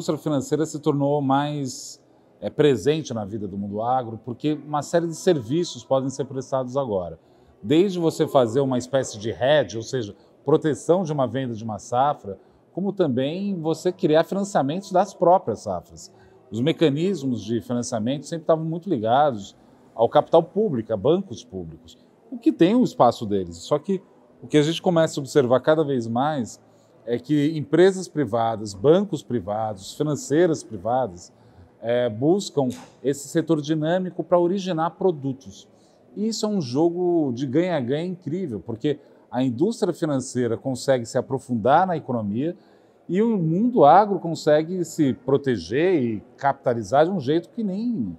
indústria financeira se tornou mais é, presente na vida do mundo agro, porque uma série de serviços podem ser prestados agora. Desde você fazer uma espécie de hedge, ou seja, proteção de uma venda de uma safra, como também você criar financiamentos das próprias safras. Os mecanismos de financiamento sempre estavam muito ligados ao capital público, a bancos públicos, o que tem o espaço deles. Só que o que a gente começa a observar cada vez mais é que empresas privadas, bancos privados, financeiras privadas é, buscam esse setor dinâmico para originar produtos. E isso é um jogo de ganha-ganha incrível, porque a indústria financeira consegue se aprofundar na economia e o mundo agro consegue se proteger e capitalizar de um jeito que nem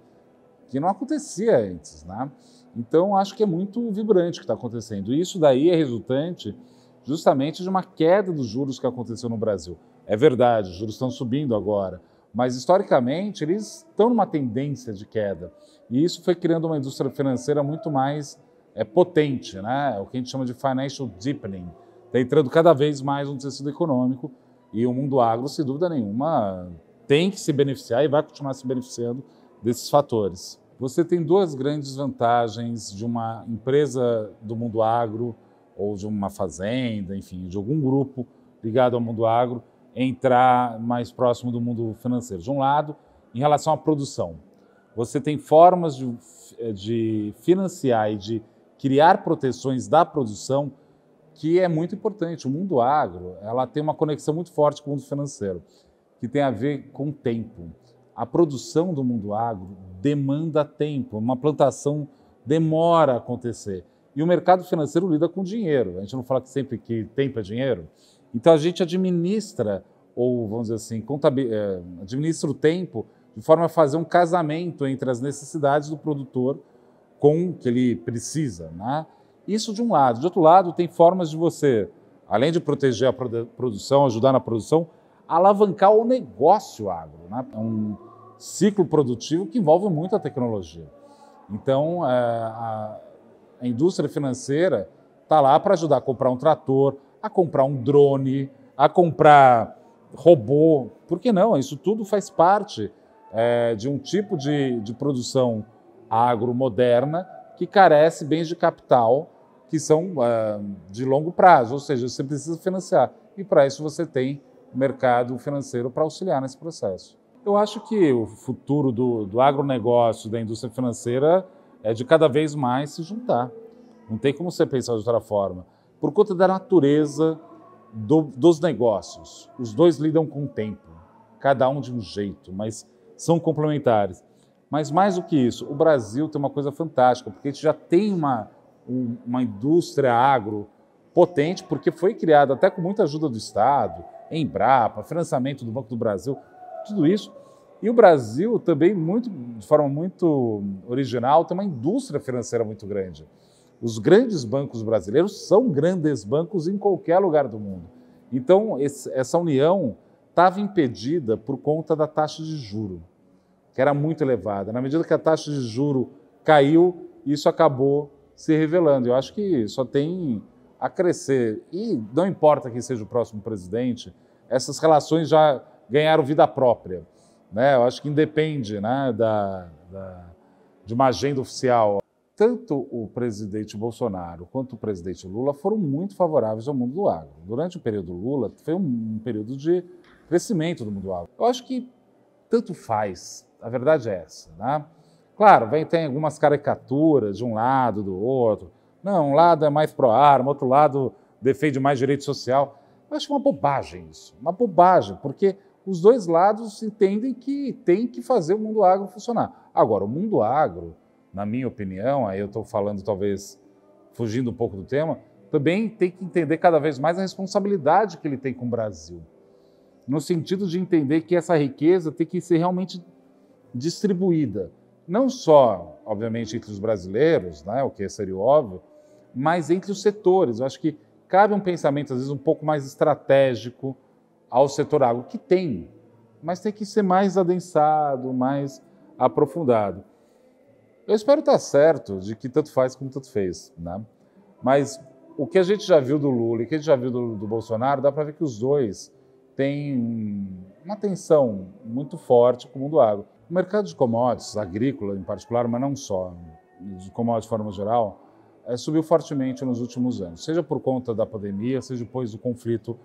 que não acontecia antes, né? Então acho que é muito vibrante o que está acontecendo. E isso daí é resultante justamente de uma queda dos juros que aconteceu no Brasil. É verdade, os juros estão subindo agora, mas historicamente eles estão numa tendência de queda. E isso foi criando uma indústria financeira muito mais é, potente, né? É o que a gente chama de financial deepening. Está entrando cada vez mais no tecido econômico e o mundo agro, sem dúvida nenhuma, tem que se beneficiar e vai continuar se beneficiando desses fatores. Você tem duas grandes vantagens de uma empresa do mundo agro ou de uma fazenda, enfim, de algum grupo ligado ao mundo agro, entrar mais próximo do mundo financeiro. De um lado, em relação à produção, você tem formas de, de financiar e de criar proteções da produção que é muito importante. O mundo agro, ela tem uma conexão muito forte com o mundo financeiro, que tem a ver com o tempo. A produção do mundo agro demanda tempo, uma plantação demora a acontecer. E o mercado financeiro lida com dinheiro. A gente não fala que sempre que tempo é dinheiro. Então a gente administra, ou vamos dizer assim, é, administra o tempo de forma a fazer um casamento entre as necessidades do produtor com o que ele precisa. Né? Isso de um lado. De outro lado, tem formas de você, além de proteger a produção, ajudar na produção, alavancar o negócio agro. Né? É um ciclo produtivo que envolve muita tecnologia. Então, é, a, a indústria financeira está lá para ajudar a comprar um trator, a comprar um drone, a comprar robô. Por que não? Isso tudo faz parte é, de um tipo de, de produção moderna que carece bens de capital que são é, de longo prazo, ou seja, você precisa financiar. E para isso você tem mercado financeiro para auxiliar nesse processo. Eu acho que o futuro do, do agronegócio, da indústria financeira, é de cada vez mais se juntar. Não tem como você pensar de outra forma. Por conta da natureza do, dos negócios, os dois lidam com o tempo, cada um de um jeito, mas são complementares. Mas mais do que isso, o Brasil tem uma coisa fantástica, porque a gente já tem uma, uma indústria agro potente, porque foi criada até com muita ajuda do Estado, Embrapa, financiamento do Banco do Brasil, tudo isso. E o Brasil também, muito, de forma muito original, tem uma indústria financeira muito grande. Os grandes bancos brasileiros são grandes bancos em qualquer lugar do mundo. Então, esse, essa união estava impedida por conta da taxa de juro, que era muito elevada. Na medida que a taxa de juro caiu, isso acabou se revelando. Eu acho que só tem a crescer. E não importa quem seja o próximo presidente, essas relações já ganharam vida própria. Né? Eu acho que independe né, da, da, de uma agenda oficial. Tanto o presidente Bolsonaro quanto o presidente Lula foram muito favoráveis ao mundo do agro. Durante o período Lula, foi um, um período de crescimento do mundo do agro. Eu acho que tanto faz, a verdade é essa. Né? Claro, vem, tem algumas caricaturas de um lado, do outro. Não, um lado é mais pro arma outro lado defende mais direito social. Eu acho uma bobagem isso, uma bobagem, porque os dois lados entendem que tem que fazer o mundo agro funcionar. Agora, o mundo agro, na minha opinião, aí eu estou falando talvez fugindo um pouco do tema, também tem que entender cada vez mais a responsabilidade que ele tem com o Brasil. No sentido de entender que essa riqueza tem que ser realmente distribuída. Não só, obviamente, entre os brasileiros, né, o que é seria óbvio, mas entre os setores. Eu acho que cabe um pensamento, às vezes, um pouco mais estratégico, ao setor água, que tem, mas tem que ser mais adensado, mais aprofundado. Eu espero estar certo de que tanto faz como tanto fez, né? Mas o que a gente já viu do Lula e o que a gente já viu do, do Bolsonaro, dá para ver que os dois têm uma tensão muito forte com o mundo água. O mercado de commodities, agrícola em particular, mas não só, de commodities de forma geral, é, subiu fortemente nos últimos anos, seja por conta da pandemia, seja depois do conflito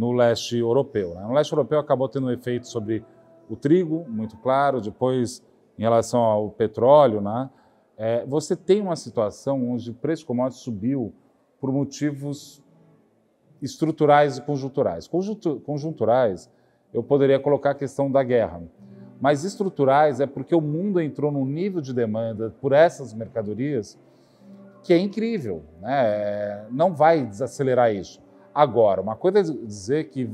no leste europeu. Né? No leste europeu acabou tendo um efeito sobre o trigo, muito claro, depois em relação ao petróleo. Né? É, você tem uma situação onde o preço de commodities subiu por motivos estruturais e conjunturais. Conjuntu conjunturais, eu poderia colocar a questão da guerra, mas estruturais é porque o mundo entrou num nível de demanda por essas mercadorias que é incrível, né? É, não vai desacelerar isso. Agora, uma coisa é dizer que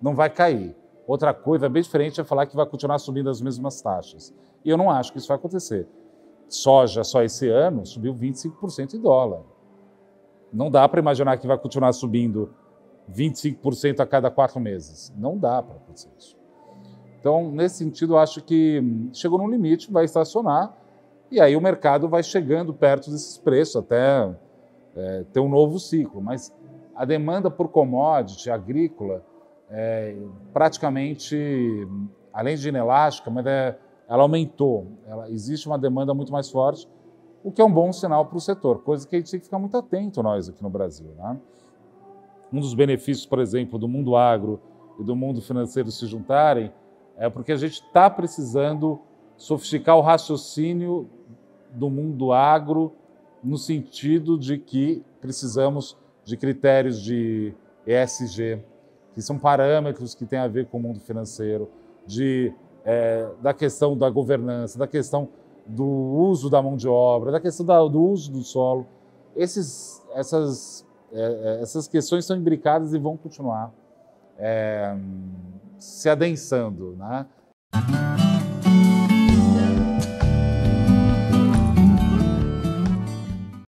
não vai cair, outra coisa bem diferente é falar que vai continuar subindo as mesmas taxas. E eu não acho que isso vai acontecer. Soja, só esse ano, subiu 25% em dólar. Não dá para imaginar que vai continuar subindo 25% a cada quatro meses. Não dá para acontecer isso. Então, nesse sentido, eu acho que hum, chegou num limite, vai estacionar, e aí o mercado vai chegando perto desses preços até é, ter um novo ciclo. Mas a demanda por commodity agrícola é, praticamente, além de inelástica, mas é, ela aumentou. Ela, existe uma demanda muito mais forte, o que é um bom sinal para o setor, coisa que a gente tem que ficar muito atento nós aqui no Brasil. Né? Um dos benefícios, por exemplo, do mundo agro e do mundo financeiro se juntarem é porque a gente está precisando sofisticar o raciocínio do mundo agro no sentido de que precisamos de critérios de ESG, que são parâmetros que têm a ver com o mundo financeiro, de, é, da questão da governança, da questão do uso da mão de obra, da questão da, do uso do solo. Esses, essas, é, é essas questões são imbricadas e vão continuar é, se adensando. Né?